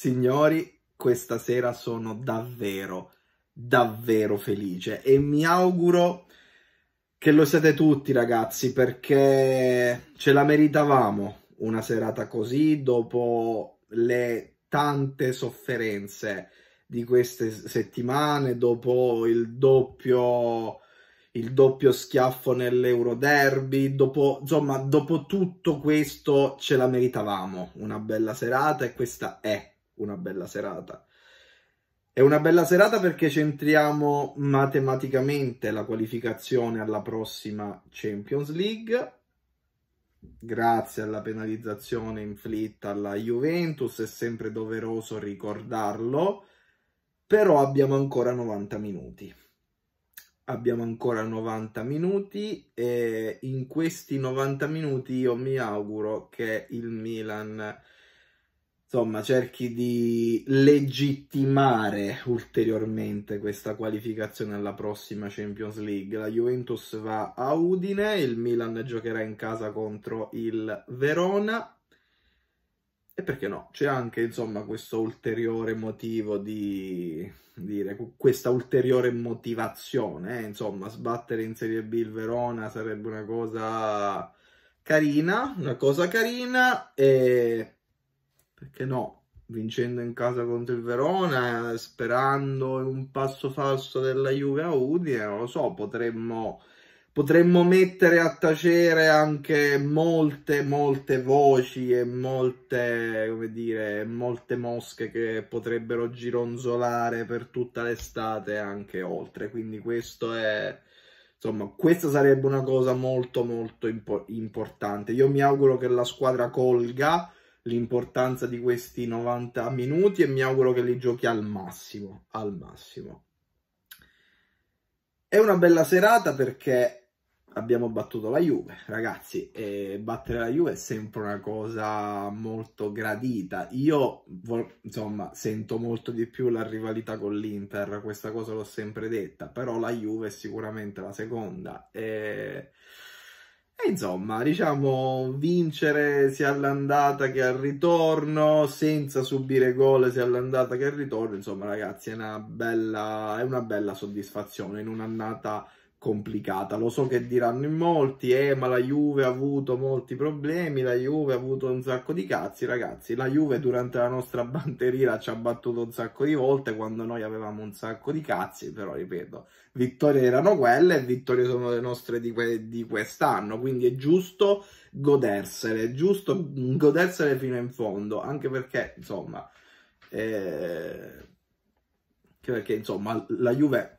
Signori, questa sera sono davvero, davvero felice e mi auguro che lo siate tutti ragazzi perché ce la meritavamo una serata così dopo le tante sofferenze di queste settimane, dopo il doppio, il doppio schiaffo nell'Euroderby, dopo, insomma, dopo tutto questo ce la meritavamo una bella serata e questa è una bella serata. È una bella serata perché centriamo matematicamente la qualificazione alla prossima Champions League, grazie alla penalizzazione inflitta alla Juventus, è sempre doveroso ricordarlo, però abbiamo ancora 90 minuti. Abbiamo ancora 90 minuti e in questi 90 minuti io mi auguro che il Milan insomma, cerchi di legittimare ulteriormente questa qualificazione alla prossima Champions League. La Juventus va a Udine, il Milan giocherà in casa contro il Verona. E perché no? C'è anche, insomma, questo ulteriore motivo di dire, questa ulteriore motivazione, eh? insomma, sbattere in Serie B il Verona sarebbe una cosa carina, una cosa carina e perché no, vincendo in casa contro il Verona, sperando in un passo falso della Juve a Udine, non lo so, potremmo, potremmo mettere a tacere anche molte, molte voci e molte, come dire, molte mosche che potrebbero gironzolare per tutta l'estate e anche oltre, quindi questo è... Insomma, questa sarebbe una cosa molto molto impo importante. Io mi auguro che la squadra colga, l'importanza di questi 90 minuti e mi auguro che li giochi al massimo, al massimo. È una bella serata perché abbiamo battuto la Juve, ragazzi, e battere la Juve è sempre una cosa molto gradita. Io, insomma, sento molto di più la rivalità con l'Inter, questa cosa l'ho sempre detta, però la Juve è sicuramente la seconda. E e insomma, diciamo, vincere sia all'andata che al ritorno, senza subire gol sia all'andata che al ritorno, insomma ragazzi è una bella, è una bella soddisfazione in un'annata complicata. Lo so che diranno in molti, eh, ma la Juve ha avuto molti problemi, la Juve ha avuto un sacco di cazzi, ragazzi. La Juve durante la nostra banteria ci ha battuto un sacco di volte quando noi avevamo un sacco di cazzi, però ripeto, vittorie erano quelle e vittorie sono le nostre di, que di quest'anno, quindi è giusto godersele, è giusto godersele fino in fondo, anche perché, insomma, eh... perché, insomma, la Juve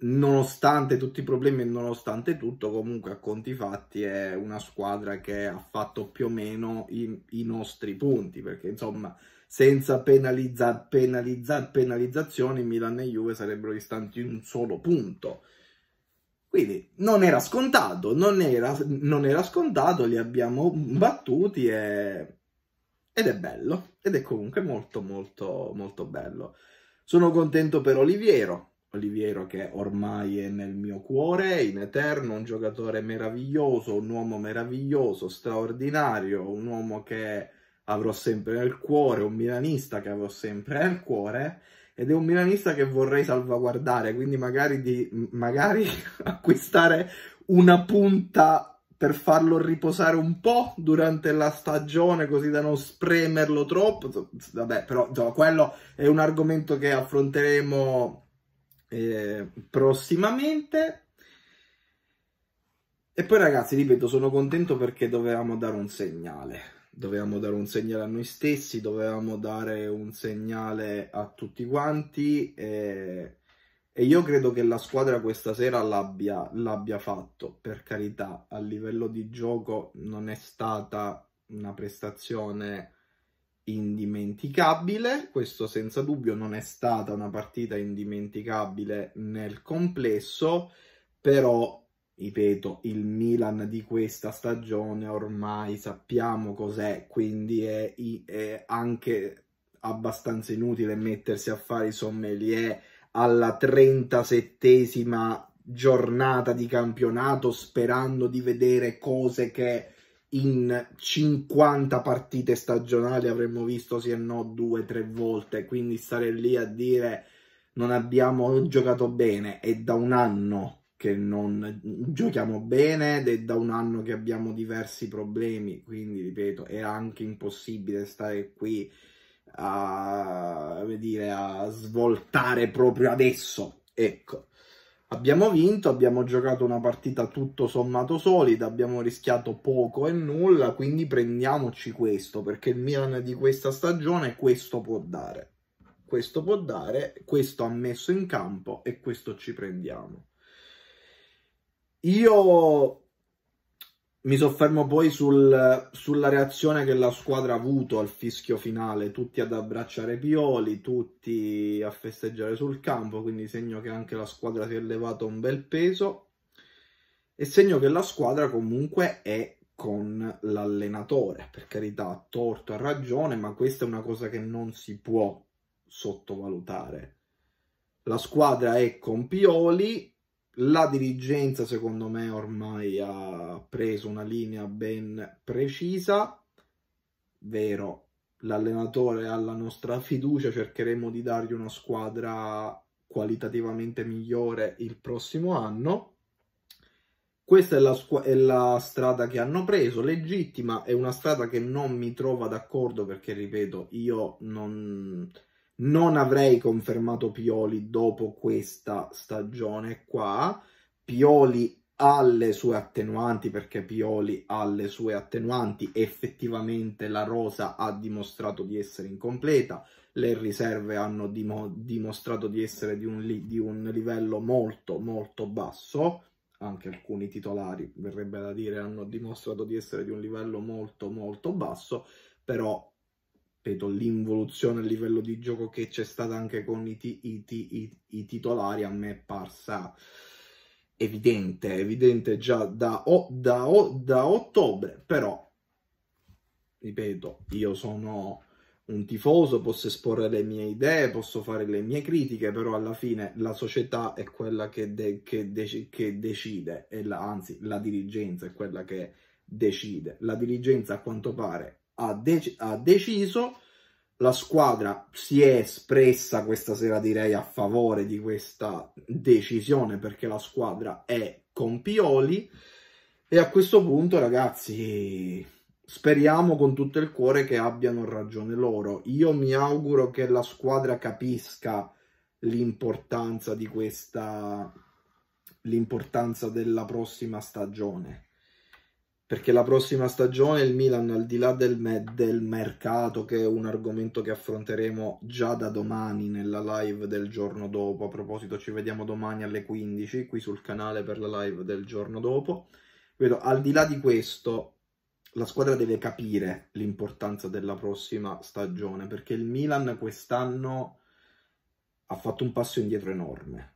nonostante tutti i problemi e nonostante tutto, comunque a conti fatti è una squadra che ha fatto più o meno i, i nostri punti, perché insomma senza penalizza, penalizza, penalizzazioni Milan e Juve sarebbero distanti un solo punto. Quindi non era scontato, non era, non era scontato, li abbiamo battuti e, ed è bello, ed è comunque molto molto molto bello. Sono contento per Oliviero, Oliviero che ormai è nel mio cuore, in eterno, un giocatore meraviglioso, un uomo meraviglioso, straordinario, un uomo che avrò sempre nel cuore, un milanista che avrò sempre nel cuore ed è un milanista che vorrei salvaguardare, quindi magari, di, magari acquistare una punta per farlo riposare un po' durante la stagione così da non spremerlo troppo. Vabbè, però quello è un argomento che affronteremo eh, prossimamente. E poi ragazzi, ripeto, sono contento perché dovevamo dare un segnale. Dovevamo dare un segnale a noi stessi, dovevamo dare un segnale a tutti quanti e, e io credo che la squadra questa sera l'abbia, l'abbia fatto. Per carità, a livello di gioco non è stata una prestazione indimenticabile, questo senza dubbio non è stata una partita indimenticabile nel complesso, però ripeto, il Milan di questa stagione ormai sappiamo cos'è, quindi è, è, anche abbastanza inutile mettersi a fare i sommelier alla 37esima giornata di campionato sperando di vedere cose che in 50 partite stagionali avremmo visto se no due o tre volte, quindi stare lì a dire non abbiamo giocato bene, è da un anno che non giochiamo bene ed è da un anno che abbiamo diversi problemi, quindi ripeto, è anche impossibile stare qui a, dire, a svoltare proprio adesso, ecco. Abbiamo vinto, abbiamo giocato una partita tutto sommato solida, abbiamo rischiato poco e nulla, quindi prendiamoci questo, perché il Milan di questa stagione questo può dare. Questo può dare, questo ha messo in campo e questo ci prendiamo. Io mi soffermo poi sul, sulla reazione che la squadra ha avuto al fischio finale, tutti ad abbracciare Pioli, tutti a festeggiare sul campo, quindi segno che anche la squadra si è levata un bel peso e segno che la squadra comunque è con l'allenatore, per carità, ha torto, ha ragione, ma questa è una cosa che non si può sottovalutare. La squadra è con Pioli la dirigenza, secondo me, ormai ha preso una linea ben precisa, vero, l'allenatore ha la nostra fiducia, cercheremo di dargli una squadra qualitativamente migliore il prossimo anno. Questa è la, è la, strada che hanno preso, legittima, è una strada che non mi trova d'accordo perché, ripeto, io non, non avrei confermato Pioli dopo questa stagione qua. Pioli ha le sue attenuanti perché Pioli ha le sue attenuanti. Effettivamente la rosa ha dimostrato di essere incompleta, le riserve hanno dim dimostrato di essere di un, di un livello molto molto basso. Anche alcuni titolari, verrebbe da dire, hanno dimostrato di essere di un livello molto molto basso, però ripeto, l'involuzione a livello di gioco che c'è stata anche con i, ti, i, ti, i, titolari a me è parsa evidente, evidente già da, o, da, o, da ottobre, però, ripeto, io sono un tifoso, posso esporre le mie idee, posso fare le mie critiche, però alla fine la società è quella che, de che, de che decide, la, anzi la dirigenza è quella che decide. La dirigenza a quanto pare ha, de ha deciso. La squadra si è espressa questa sera direi a favore di questa decisione perché la squadra è con Pioli e a questo punto ragazzi speriamo con tutto il cuore che abbiano ragione loro. Io mi auguro che la squadra capisca l'importanza di questa l'importanza della prossima stagione perché la prossima stagione il Milan, al di là del, me- del, mercato, che è un argomento che affronteremo già da domani nella live del giorno dopo, a proposito ci vediamo domani alle 15 qui sul canale per la live del giorno dopo, Vedo, al di là di questo la squadra deve capire l'importanza della prossima stagione, perché il Milan quest'anno ha fatto un passo indietro enorme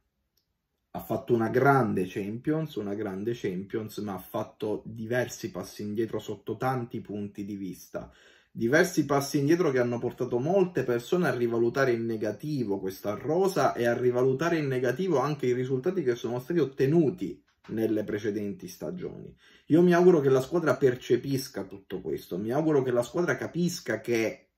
ha fatto una grande Champions, una grande Champions, ma ha fatto diversi passi indietro sotto tanti punti di vista. Diversi passi indietro che hanno portato molte persone a rivalutare in negativo questa rosa e a rivalutare in negativo anche i risultati che sono stati ottenuti nelle precedenti stagioni. Io mi auguro che la squadra percepisca tutto questo, mi auguro che la squadra capisca che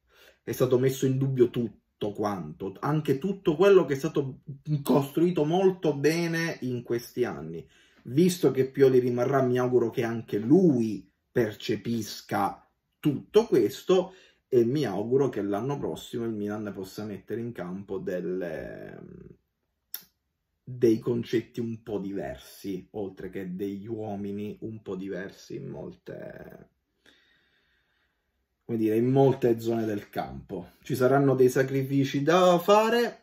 è stato messo in dubbio tutto tutto quanto, anche tutto quello che è stato costruito molto bene in questi anni. Visto che Pioli rimarrà, mi auguro che anche lui percepisca tutto questo e mi auguro che l'anno prossimo il Milan possa mettere in campo delle, dei concetti un po' diversi, oltre che degli uomini un po' diversi in molte, come dire, in molte zone del campo. Ci saranno dei sacrifici da fare.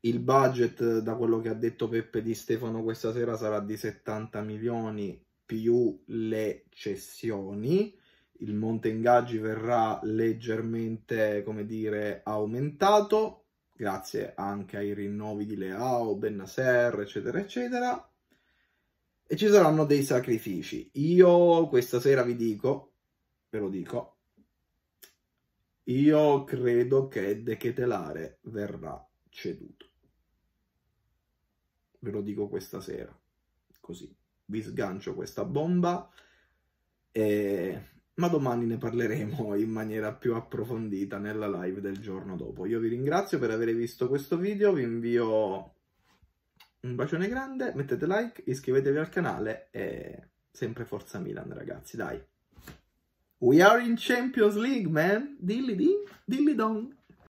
Il budget, da quello che ha detto Peppe Di Stefano questa sera, sarà di 70 milioni più le cessioni. Il monte ingaggi verrà leggermente, come dire, aumentato, grazie anche ai rinnovi di Leao, Bennaser, eccetera, eccetera. E ci saranno dei sacrifici. Io questa sera vi dico, ve lo dico, io credo che De Chetelare verrà ceduto. Ve lo dico questa sera, così vi sgancio questa bomba, e... ma domani ne parleremo in maniera più approfondita nella live del giorno dopo. Io vi ringrazio per aver visto questo video, vi invio un bacione grande, mettete like, iscrivetevi al canale e sempre Forza Milan ragazzi, dai! We are in Champions League, man. Dilly ding, dilly dong.